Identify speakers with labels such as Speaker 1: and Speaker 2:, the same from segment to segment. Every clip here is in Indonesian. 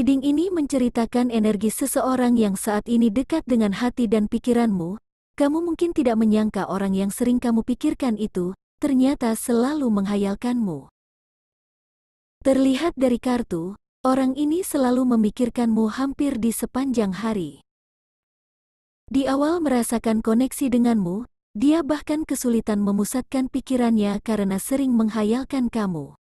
Speaker 1: Reading ini menceritakan energi seseorang yang saat ini dekat dengan hati dan pikiranmu. Kamu mungkin tidak menyangka orang yang sering kamu pikirkan itu, ternyata selalu menghayalkanmu. Terlihat dari kartu, orang ini selalu memikirkanmu hampir di sepanjang hari. Di awal merasakan koneksi denganmu, dia bahkan kesulitan memusatkan pikirannya karena sering menghayalkan kamu.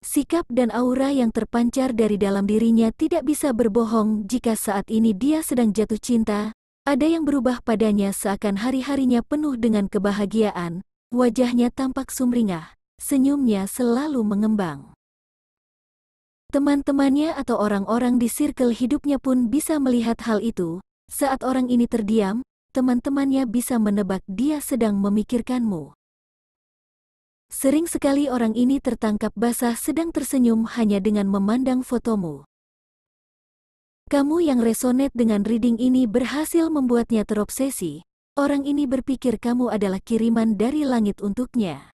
Speaker 1: Sikap dan aura yang terpancar dari dalam dirinya tidak bisa berbohong jika saat ini dia sedang jatuh cinta. Ada yang berubah padanya seakan hari-harinya penuh dengan kebahagiaan. Wajahnya tampak sumringah, senyumnya selalu mengembang. Teman-temannya atau orang-orang di circle hidupnya pun bisa melihat hal itu. Saat orang ini terdiam, teman-temannya bisa menebak dia sedang memikirkanmu. Sering sekali orang ini tertangkap basah sedang tersenyum hanya dengan memandang fotomu. Kamu yang resonate dengan reading ini berhasil membuatnya terobsesi. Orang ini berpikir kamu adalah kiriman dari langit untuknya.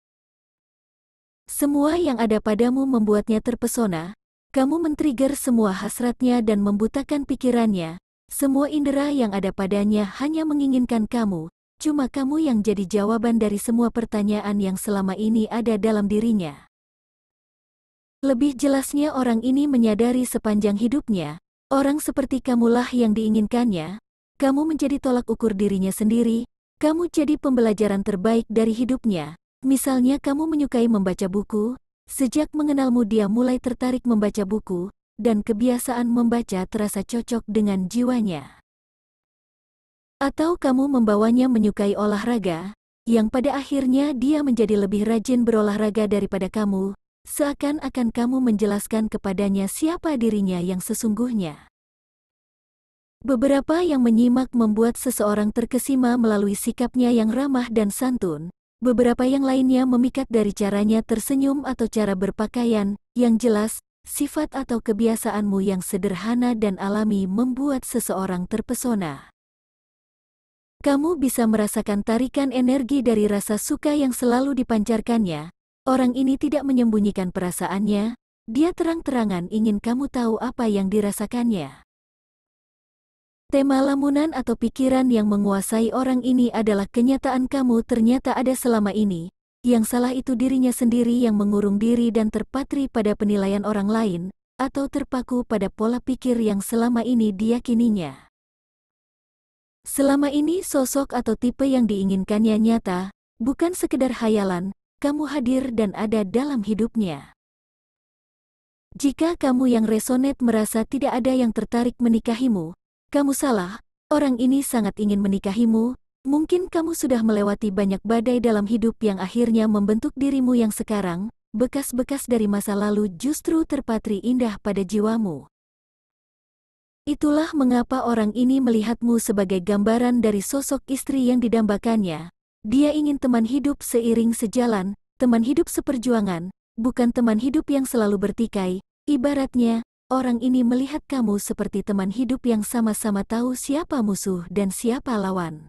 Speaker 1: Semua yang ada padamu membuatnya terpesona. Kamu men-trigger semua hasratnya dan membutakan pikirannya. Semua indera yang ada padanya hanya menginginkan kamu, Cuma kamu yang jadi jawaban dari semua pertanyaan yang selama ini ada dalam dirinya. Lebih jelasnya orang ini menyadari sepanjang hidupnya, orang seperti kamulah yang diinginkannya, kamu menjadi tolak ukur dirinya sendiri, kamu jadi pembelajaran terbaik dari hidupnya. Misalnya kamu menyukai membaca buku, sejak mengenalmu dia mulai tertarik membaca buku, dan kebiasaan membaca terasa cocok dengan jiwanya. Atau kamu membawanya menyukai olahraga, yang pada akhirnya dia menjadi lebih rajin berolahraga daripada kamu, seakan-akan kamu menjelaskan kepadanya siapa dirinya yang sesungguhnya. Beberapa yang menyimak membuat seseorang terkesima melalui sikapnya yang ramah dan santun, Beberapa yang lainnya memikat dari caranya tersenyum atau cara berpakaian, yang jelas, sifat atau kebiasaanmu yang sederhana dan alami membuat seseorang terpesona kamu bisa merasakan tarikan energi dari rasa suka yang selalu dipancarkannya. Orang ini tidak menyembunyikan perasaannya, dia terang-terangan ingin kamu tahu apa yang dirasakannya. Tema lamunan atau pikiran yang menguasai orang ini adalah kenyataan kamu ternyata ada selama ini, yang salah itu dirinya sendiri yang mengurung diri dan terpatri pada penilaian orang lain, atau terpaku pada pola pikir yang selama ini diyakininya. Selama ini sosok atau tipe yang diinginkannya nyata, bukan sekedar hayalan, kamu hadir dan ada dalam hidupnya. Jika kamu yang resonate merasa tidak ada yang tertarik menikahimu, kamu salah, orang ini sangat ingin menikahimu, mungkin kamu sudah melewati banyak badai dalam hidup yang akhirnya membentuk dirimu yang sekarang, bekas-bekas dari masa lalu justru terpatri indah pada jiwamu. Itulah mengapa orang ini melihatmu sebagai gambaran dari sosok istri yang didambakannya. Dia ingin teman hidup seiring sejalan, teman hidup seperjuangan, bukan teman hidup yang selalu bertikai. Ibaratnya, orang ini melihat kamu seperti teman hidup yang sama-sama tahu siapa musuh dan siapa lawan.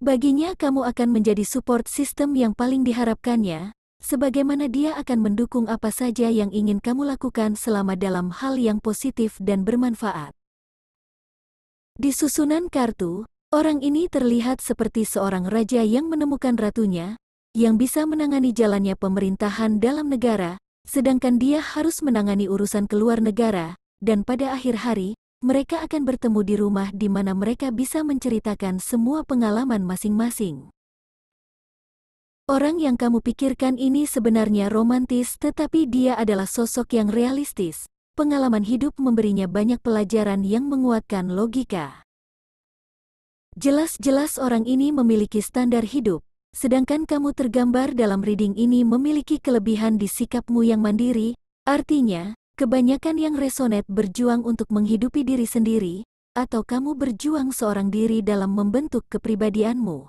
Speaker 1: Baginya kamu akan menjadi support system yang paling diharapkannya, sebagaimana dia akan mendukung apa saja yang ingin kamu lakukan selama dalam hal yang positif dan bermanfaat. Di susunan kartu, orang ini terlihat seperti seorang raja yang menemukan ratunya, yang bisa menangani jalannya pemerintahan dalam negara, sedangkan dia harus menangani urusan keluar negara, dan pada akhir hari, mereka akan bertemu di rumah di mana mereka bisa menceritakan semua pengalaman masing-masing. Orang yang kamu pikirkan ini sebenarnya romantis tetapi dia adalah sosok yang realistis. Pengalaman hidup memberinya banyak pelajaran yang menguatkan logika. Jelas-jelas orang ini memiliki standar hidup, sedangkan kamu tergambar dalam reading ini memiliki kelebihan di sikapmu yang mandiri, artinya, kebanyakan yang resonate berjuang untuk menghidupi diri sendiri, atau kamu berjuang seorang diri dalam membentuk kepribadianmu.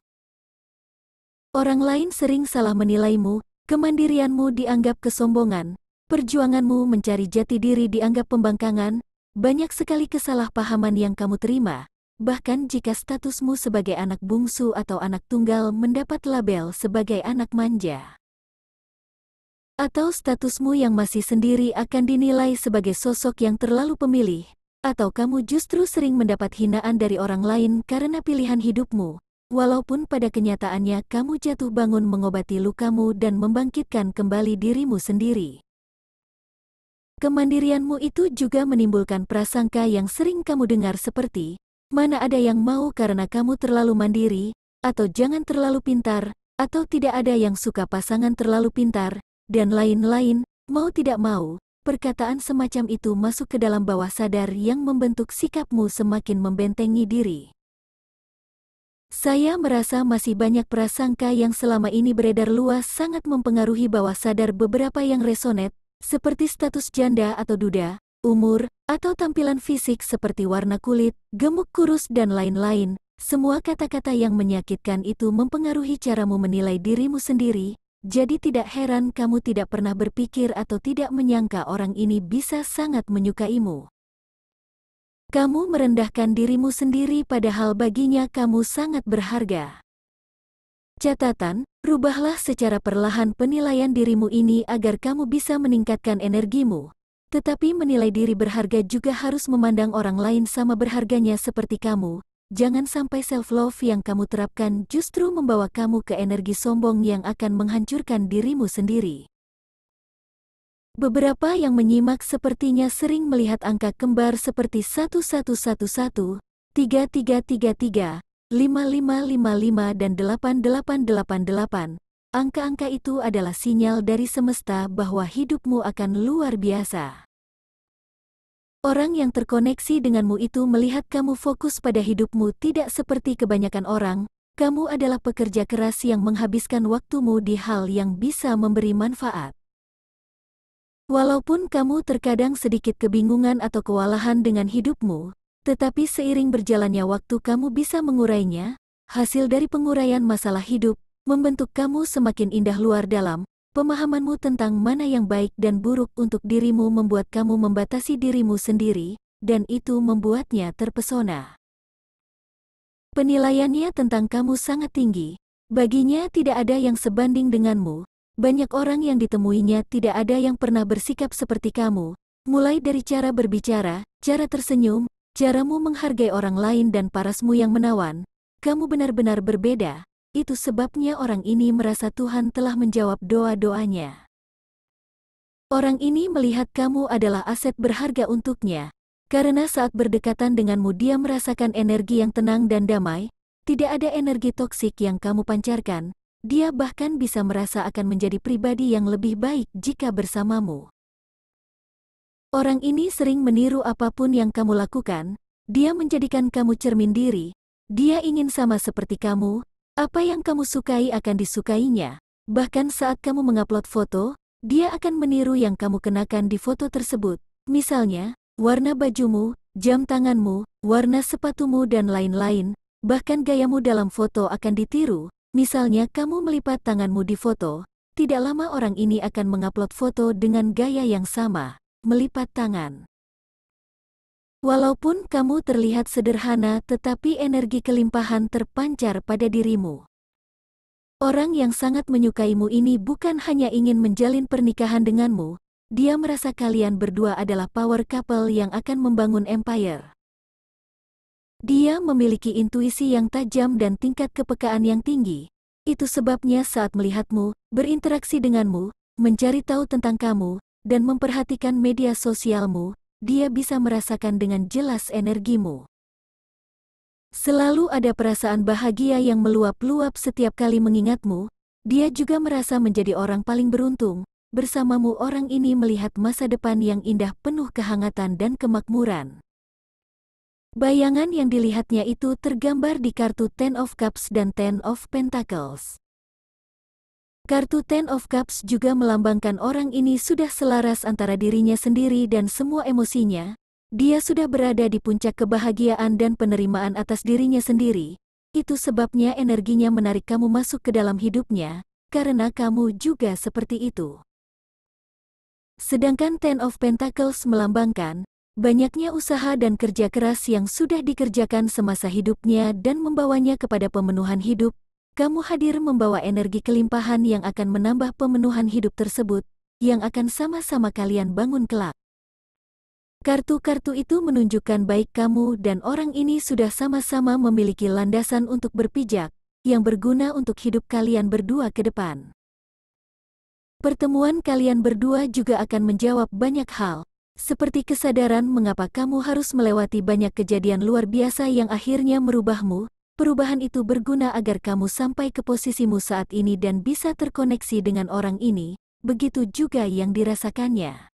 Speaker 1: Orang lain sering salah menilaimu, kemandirianmu dianggap kesombongan, perjuanganmu mencari jati diri dianggap pembangkangan, banyak sekali kesalahpahaman yang kamu terima, bahkan jika statusmu sebagai anak bungsu atau anak tunggal mendapat label sebagai anak manja. Atau statusmu yang masih sendiri akan dinilai sebagai sosok yang terlalu pemilih, atau kamu justru sering mendapat hinaan dari orang lain karena pilihan hidupmu, Walaupun pada kenyataannya kamu jatuh bangun mengobati lukamu dan membangkitkan kembali dirimu sendiri. Kemandirianmu itu juga menimbulkan prasangka yang sering kamu dengar seperti, mana ada yang mau karena kamu terlalu mandiri, atau jangan terlalu pintar, atau tidak ada yang suka pasangan terlalu pintar, dan lain-lain, mau tidak mau, perkataan semacam itu masuk ke dalam bawah sadar yang membentuk sikapmu semakin membentengi diri. Saya merasa masih banyak prasangka yang selama ini beredar luas sangat mempengaruhi bawah sadar beberapa yang resonet, seperti status janda atau duda, umur, atau tampilan fisik seperti warna kulit, gemuk kurus dan lain-lain. Semua kata-kata yang menyakitkan itu mempengaruhi caramu menilai dirimu sendiri, jadi tidak heran kamu tidak pernah berpikir atau tidak menyangka orang ini bisa sangat menyukaimu. Kamu merendahkan dirimu sendiri padahal baginya kamu sangat berharga. Catatan, rubahlah secara perlahan penilaian dirimu ini agar kamu bisa meningkatkan energimu. Tetapi menilai diri berharga juga harus memandang orang lain sama berharganya seperti kamu. Jangan sampai self-love yang kamu terapkan justru membawa kamu ke energi sombong yang akan menghancurkan dirimu sendiri. Beberapa yang menyimak sepertinya sering melihat angka kembar seperti 1111, 3333, 5555 dan 8888. Angka-angka itu adalah sinyal dari semesta bahwa hidupmu akan luar biasa. Orang yang terkoneksi denganmu itu melihat kamu fokus pada hidupmu tidak seperti kebanyakan orang, kamu adalah pekerja keras yang menghabiskan waktumu di hal yang bisa memberi manfaat. Walaupun kamu terkadang sedikit kebingungan atau kewalahan dengan hidupmu, tetapi seiring berjalannya waktu kamu bisa mengurainya, hasil dari penguraian masalah hidup, membentuk kamu semakin indah luar dalam, pemahamanmu tentang mana yang baik dan buruk untuk dirimu membuat kamu membatasi dirimu sendiri, dan itu membuatnya terpesona. Penilaiannya tentang kamu sangat tinggi, baginya tidak ada yang sebanding denganmu, banyak orang yang ditemuinya tidak ada yang pernah bersikap seperti kamu, mulai dari cara berbicara, cara tersenyum, caramu menghargai orang lain dan parasmu yang menawan. Kamu benar-benar berbeda, itu sebabnya orang ini merasa Tuhan telah menjawab doa-doanya. Orang ini melihat kamu adalah aset berharga untuknya, karena saat berdekatan denganmu dia merasakan energi yang tenang dan damai, tidak ada energi toksik yang kamu pancarkan, dia bahkan bisa merasa akan menjadi pribadi yang lebih baik jika bersamamu. Orang ini sering meniru apapun yang kamu lakukan, dia menjadikan kamu cermin diri, dia ingin sama seperti kamu, apa yang kamu sukai akan disukainya. Bahkan saat kamu mengupload foto, dia akan meniru yang kamu kenakan di foto tersebut. Misalnya, warna bajumu, jam tanganmu, warna sepatumu dan lain-lain, bahkan gayamu dalam foto akan ditiru, Misalnya kamu melipat tanganmu di foto, tidak lama orang ini akan mengupload foto dengan gaya yang sama, melipat tangan. Walaupun kamu terlihat sederhana tetapi energi kelimpahan terpancar pada dirimu. Orang yang sangat menyukaimu ini bukan hanya ingin menjalin pernikahan denganmu, dia merasa kalian berdua adalah power couple yang akan membangun empire. Dia memiliki intuisi yang tajam dan tingkat kepekaan yang tinggi. Itu sebabnya saat melihatmu, berinteraksi denganmu, mencari tahu tentang kamu, dan memperhatikan media sosialmu, dia bisa merasakan dengan jelas energimu. Selalu ada perasaan bahagia yang meluap-luap setiap kali mengingatmu, dia juga merasa menjadi orang paling beruntung, bersamamu orang ini melihat masa depan yang indah penuh kehangatan dan kemakmuran. Bayangan yang dilihatnya itu tergambar di kartu Ten of Cups dan Ten of Pentacles. Kartu Ten of Cups juga melambangkan orang ini sudah selaras antara dirinya sendiri dan semua emosinya. Dia sudah berada di puncak kebahagiaan dan penerimaan atas dirinya sendiri. Itu sebabnya energinya menarik kamu masuk ke dalam hidupnya, karena kamu juga seperti itu. Sedangkan Ten of Pentacles melambangkan Banyaknya usaha dan kerja keras yang sudah dikerjakan semasa hidupnya dan membawanya kepada pemenuhan hidup, kamu hadir membawa energi kelimpahan yang akan menambah pemenuhan hidup tersebut, yang akan sama-sama kalian bangun kelak. Kartu-kartu itu menunjukkan baik kamu dan orang ini sudah sama-sama memiliki landasan untuk berpijak, yang berguna untuk hidup kalian berdua ke depan. Pertemuan kalian berdua juga akan menjawab banyak hal, seperti kesadaran mengapa kamu harus melewati banyak kejadian luar biasa yang akhirnya merubahmu. Perubahan itu berguna agar kamu sampai ke posisimu saat ini dan bisa terkoneksi dengan orang ini, begitu juga yang dirasakannya.